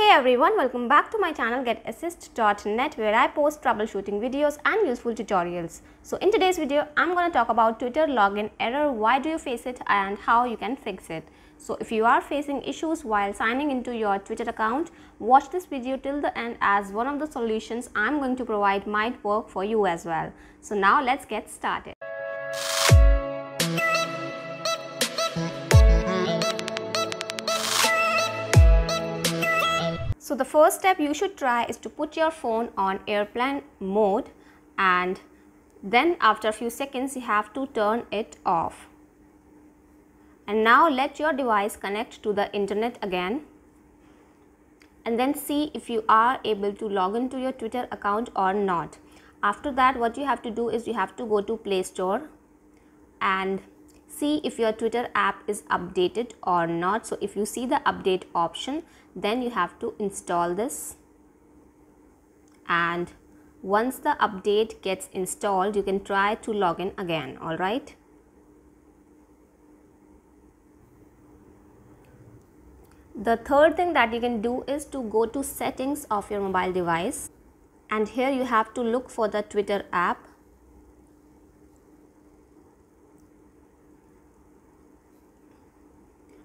Hey everyone, welcome back to my channel getassist.net where I post troubleshooting videos and useful tutorials. So in today's video, I'm going to talk about Twitter login error, why do you face it and how you can fix it. So if you are facing issues while signing into your Twitter account, watch this video till the end as one of the solutions I'm going to provide might work for you as well. So now let's get started. So the first step you should try is to put your phone on airplane mode and then after a few seconds you have to turn it off. And now let your device connect to the internet again and then see if you are able to log into your Twitter account or not. After that what you have to do is you have to go to Play Store and see if your Twitter app is updated or not. So if you see the update option, then you have to install this. And once the update gets installed, you can try to log in again, all right? The third thing that you can do is to go to settings of your mobile device and here you have to look for the Twitter app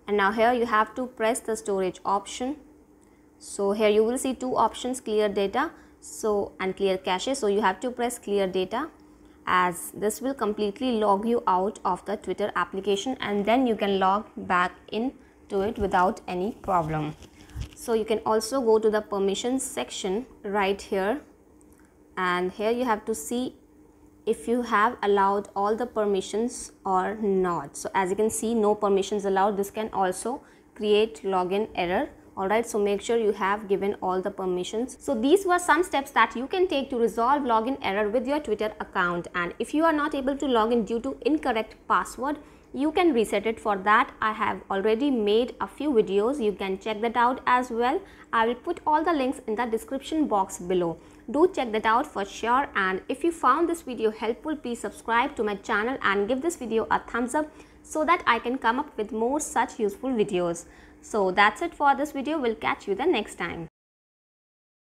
and now here you have to press the storage option so here you will see two options clear data so and clear cache so you have to press clear data as this will completely log you out of the twitter application and then you can log back in to it without any problem so you can also go to the permissions section right here and here you have to see if you have allowed all the permissions or not so as you can see no permissions allowed this can also create login error alright so make sure you have given all the permissions so these were some steps that you can take to resolve login error with your twitter account and if you are not able to log in due to incorrect password you can reset it for that i have already made a few videos you can check that out as well i will put all the links in the description box below do check that out for sure and if you found this video helpful please subscribe to my channel and give this video a thumbs up so that I can come up with more such useful videos. So that's it for this video. We'll catch you the next time.